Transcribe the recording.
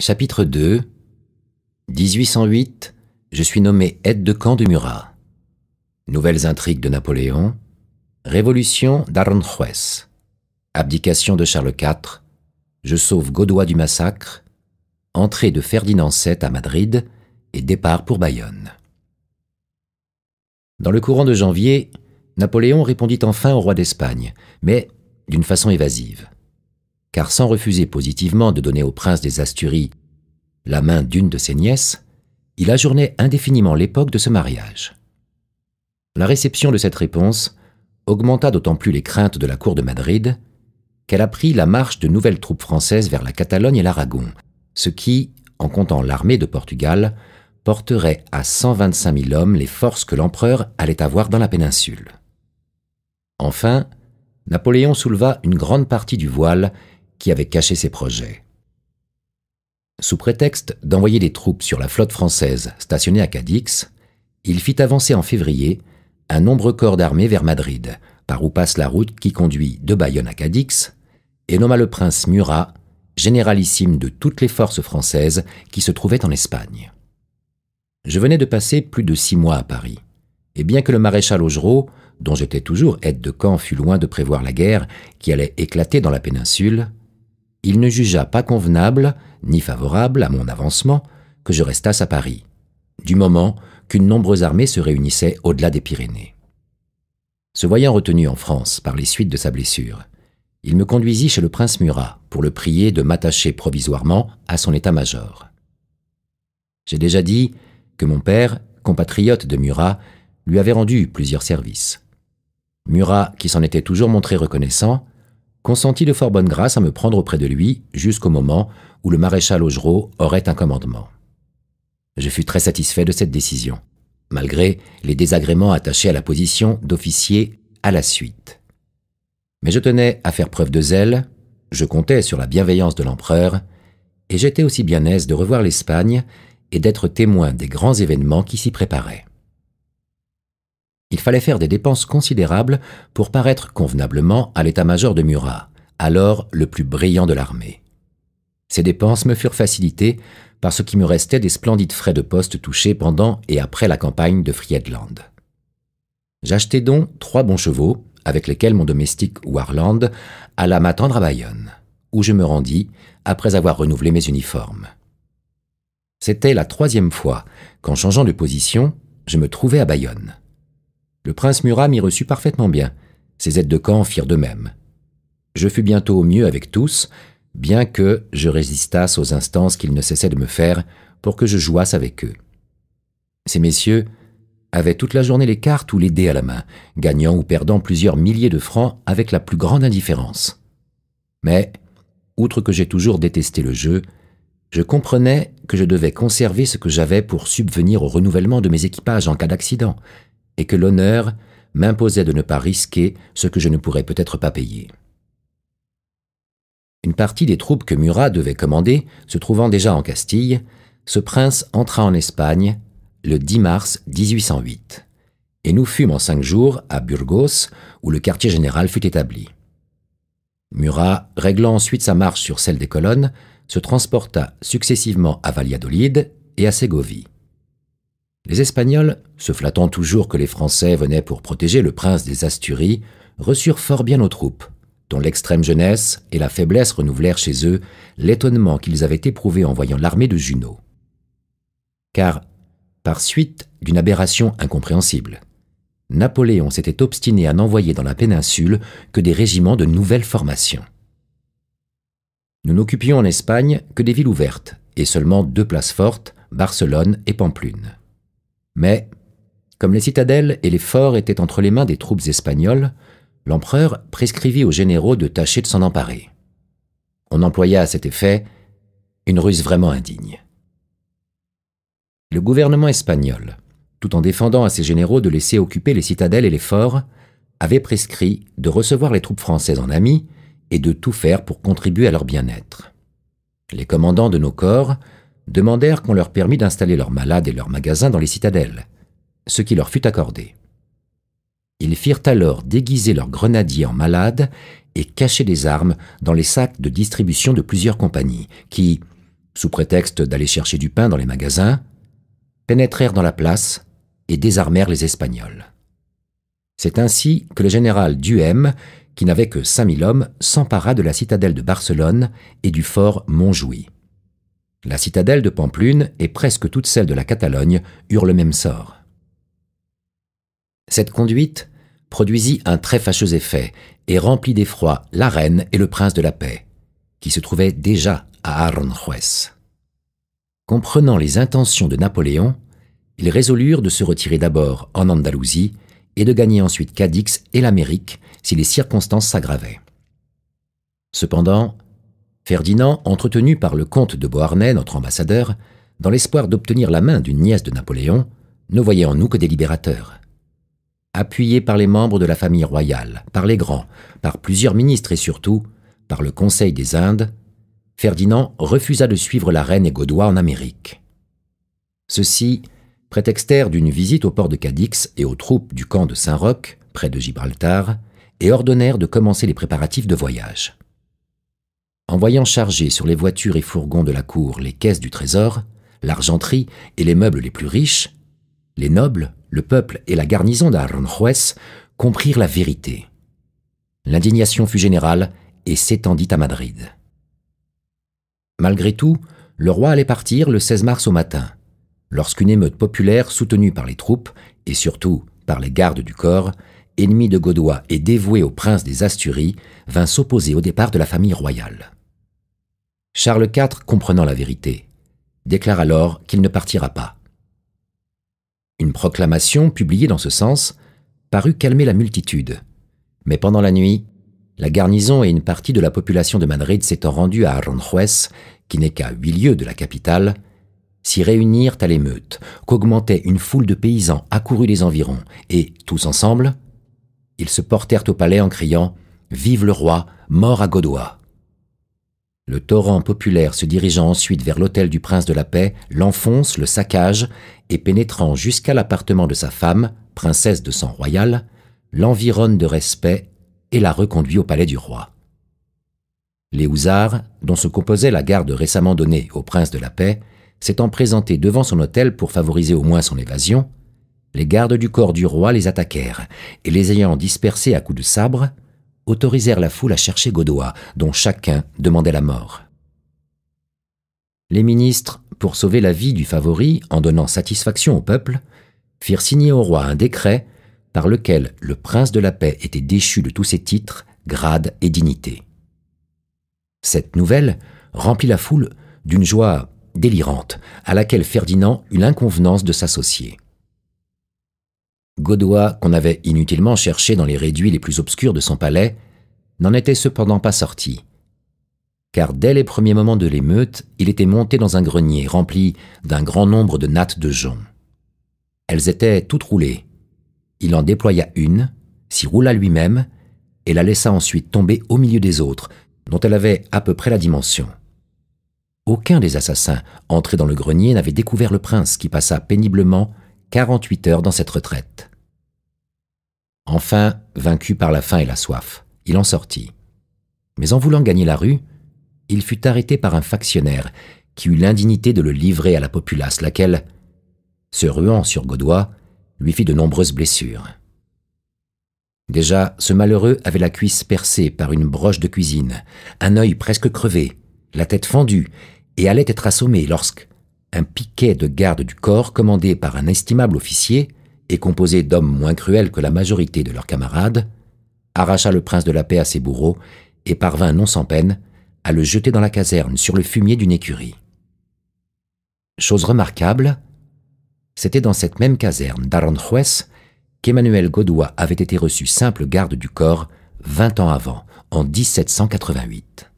Chapitre 2 1808 Je suis nommé aide de camp de Murat. Nouvelles intrigues de Napoléon. Révolution d'Aranjuez. Abdication de Charles IV. Je sauve Godoy du massacre. Entrée de Ferdinand VII à Madrid et départ pour Bayonne. Dans le courant de janvier, Napoléon répondit enfin au roi d'Espagne, mais d'une façon évasive car sans refuser positivement de donner au prince des Asturies la main d'une de ses nièces, il ajournait indéfiniment l'époque de ce mariage. La réception de cette réponse augmenta d'autant plus les craintes de la cour de Madrid qu'elle apprit la marche de nouvelles troupes françaises vers la Catalogne et l'Aragon, ce qui, en comptant l'armée de Portugal, porterait à 125 000 hommes les forces que l'empereur allait avoir dans la péninsule. Enfin, Napoléon souleva une grande partie du voile qui avait caché ses projets. Sous prétexte d'envoyer des troupes sur la flotte française stationnée à Cadix, il fit avancer en février un nombreux corps d'armée vers Madrid, par où passe la route qui conduit de Bayonne à Cadix, et nomma le prince Murat généralissime de toutes les forces françaises qui se trouvaient en Espagne. Je venais de passer plus de six mois à Paris, et bien que le maréchal Augereau, dont j'étais toujours aide de camp, fût loin de prévoir la guerre qui allait éclater dans la péninsule, il ne jugea pas convenable, ni favorable à mon avancement, que je restasse à Paris, du moment qu'une nombreuse armée se réunissait au-delà des Pyrénées. Se voyant retenu en France par les suites de sa blessure, il me conduisit chez le prince Murat pour le prier de m'attacher provisoirement à son état-major. J'ai déjà dit que mon père, compatriote de Murat, lui avait rendu plusieurs services. Murat, qui s'en était toujours montré reconnaissant, consentit de fort bonne grâce à me prendre auprès de lui jusqu'au moment où le maréchal Augereau aurait un commandement. Je fus très satisfait de cette décision, malgré les désagréments attachés à la position d'officier à la suite. Mais je tenais à faire preuve de zèle, je comptais sur la bienveillance de l'empereur, et j'étais aussi bien aise de revoir l'Espagne et d'être témoin des grands événements qui s'y préparaient. Il fallait faire des dépenses considérables pour paraître convenablement à l'état-major de Murat, alors le plus brillant de l'armée. Ces dépenses me furent facilitées par ce qui me restait des splendides frais de poste touchés pendant et après la campagne de Friedland. J'achetai donc trois bons chevaux, avec lesquels mon domestique Warland alla m'attendre à Bayonne, où je me rendis après avoir renouvelé mes uniformes. C'était la troisième fois qu'en changeant de position, je me trouvais à Bayonne. Le prince Murat m'y reçut parfaitement bien. Ses aides de camp firent de même. Je fus bientôt au mieux avec tous, bien que je résistasse aux instances qu'ils ne cessaient de me faire pour que je jouasse avec eux. Ces messieurs avaient toute la journée les cartes ou les dés à la main, gagnant ou perdant plusieurs milliers de francs avec la plus grande indifférence. Mais, outre que j'ai toujours détesté le jeu, je comprenais que je devais conserver ce que j'avais pour subvenir au renouvellement de mes équipages en cas d'accident, et que l'honneur m'imposait de ne pas risquer ce que je ne pourrais peut-être pas payer. Une partie des troupes que Murat devait commander se trouvant déjà en Castille, ce prince entra en Espagne le 10 mars 1808, et nous fûmes en cinq jours à Burgos, où le quartier général fut établi. Murat, réglant ensuite sa marche sur celle des colonnes, se transporta successivement à Valladolid et à Ségovie. Les Espagnols, se flattant toujours que les Français venaient pour protéger le prince des Asturies, reçurent fort bien nos troupes, dont l'extrême jeunesse et la faiblesse renouvelèrent chez eux l'étonnement qu'ils avaient éprouvé en voyant l'armée de Junot. Car, par suite d'une aberration incompréhensible, Napoléon s'était obstiné à n'envoyer dans la péninsule que des régiments de nouvelle formation. Nous n'occupions en Espagne que des villes ouvertes, et seulement deux places fortes, Barcelone et Pamplune. Mais, comme les citadelles et les forts étaient entre les mains des troupes espagnoles, l'empereur prescrivit aux généraux de tâcher de s'en emparer. On employa à cet effet une ruse vraiment indigne. Le gouvernement espagnol, tout en défendant à ses généraux de laisser occuper les citadelles et les forts, avait prescrit de recevoir les troupes françaises en amis et de tout faire pour contribuer à leur bien-être. Les commandants de nos corps demandèrent qu'on leur permît d'installer leurs malades et leurs magasins dans les citadelles, ce qui leur fut accordé. Ils firent alors déguiser leurs grenadiers en malades et cacher des armes dans les sacs de distribution de plusieurs compagnies, qui, sous prétexte d'aller chercher du pain dans les magasins, pénétrèrent dans la place et désarmèrent les Espagnols. C'est ainsi que le général Duhem, qui n'avait que 5000 hommes, s'empara de la citadelle de Barcelone et du fort Montjouy. La citadelle de Pamplune et presque toutes celles de la Catalogne eurent le même sort. Cette conduite produisit un très fâcheux effet et remplit d'effroi la reine et le prince de la paix, qui se trouvaient déjà à Aranjuez. Comprenant les intentions de Napoléon, ils résolurent de se retirer d'abord en Andalousie et de gagner ensuite Cadix et l'Amérique si les circonstances s'aggravaient. Cependant, Ferdinand, entretenu par le comte de Beauharnais, notre ambassadeur, dans l'espoir d'obtenir la main d'une nièce de Napoléon, ne voyait en nous que des libérateurs. Appuyé par les membres de la famille royale, par les grands, par plusieurs ministres et surtout par le Conseil des Indes, Ferdinand refusa de suivre la reine et Gaudois en Amérique. Ceux-ci, prétextèrent d'une visite au port de Cadix et aux troupes du camp de Saint-Roch, près de Gibraltar, et ordonnèrent de commencer les préparatifs de voyage. En voyant charger sur les voitures et fourgons de la cour les caisses du trésor, l'argenterie et les meubles les plus riches, les nobles, le peuple et la garnison d'Aranjuez comprirent la vérité. L'indignation fut générale et s'étendit à Madrid. Malgré tout, le roi allait partir le 16 mars au matin, lorsqu'une émeute populaire soutenue par les troupes et surtout par les gardes du corps, ennemis de Godoy et dévoués au prince des Asturies, vint s'opposer au départ de la famille royale. Charles IV, comprenant la vérité, déclare alors qu'il ne partira pas. Une proclamation publiée dans ce sens parut calmer la multitude. Mais pendant la nuit, la garnison et une partie de la population de Madrid s'étant rendue à Aranjuez, qui n'est qu'à huit lieues de la capitale, s'y réunirent à l'émeute, qu'augmentait une foule de paysans accourus des environs, et, tous ensemble, ils se portèrent au palais en criant Vive le roi, mort à Godoy le torrent populaire se dirigeant ensuite vers l'hôtel du prince de la paix, l'enfonce, le saccage, et pénétrant jusqu'à l'appartement de sa femme, princesse de sang royal, l'environne de respect et la reconduit au palais du roi. Les hussards dont se composait la garde récemment donnée au prince de la paix, s'étant présentés devant son hôtel pour favoriser au moins son évasion, les gardes du corps du roi les attaquèrent, et les ayant dispersés à coups de sabre, autorisèrent la foule à chercher Godoy, dont chacun demandait la mort. Les ministres, pour sauver la vie du favori en donnant satisfaction au peuple, firent signer au roi un décret par lequel le prince de la paix était déchu de tous ses titres, grades et dignités. Cette nouvelle remplit la foule d'une joie délirante à laquelle Ferdinand eut l'inconvenance de s'associer. Godoy, qu'on avait inutilement cherché dans les réduits les plus obscurs de son palais, n'en était cependant pas sorti. Car dès les premiers moments de l'émeute, il était monté dans un grenier rempli d'un grand nombre de nattes de joncs. Elles étaient toutes roulées. Il en déploya une, s'y roula lui-même, et la laissa ensuite tomber au milieu des autres, dont elle avait à peu près la dimension. Aucun des assassins entrés dans le grenier n'avait découvert le prince qui passa péniblement 48 heures dans cette retraite. Enfin, vaincu par la faim et la soif, il en sortit. Mais en voulant gagner la rue, il fut arrêté par un factionnaire qui eut l'indignité de le livrer à la populace, laquelle, se ruant sur Godoy, lui fit de nombreuses blessures. Déjà, ce malheureux avait la cuisse percée par une broche de cuisine, un œil presque crevé, la tête fendue, et allait être assommé lorsque, un piquet de garde du corps commandé par un estimable officier et composé d'hommes moins cruels que la majorité de leurs camarades, arracha le prince de la paix à ses bourreaux et parvint non sans peine à le jeter dans la caserne sur le fumier d'une écurie. Chose remarquable, c'était dans cette même caserne d'Aranjuez qu'Emmanuel Godoy avait été reçu simple garde du corps vingt ans avant, en 1788.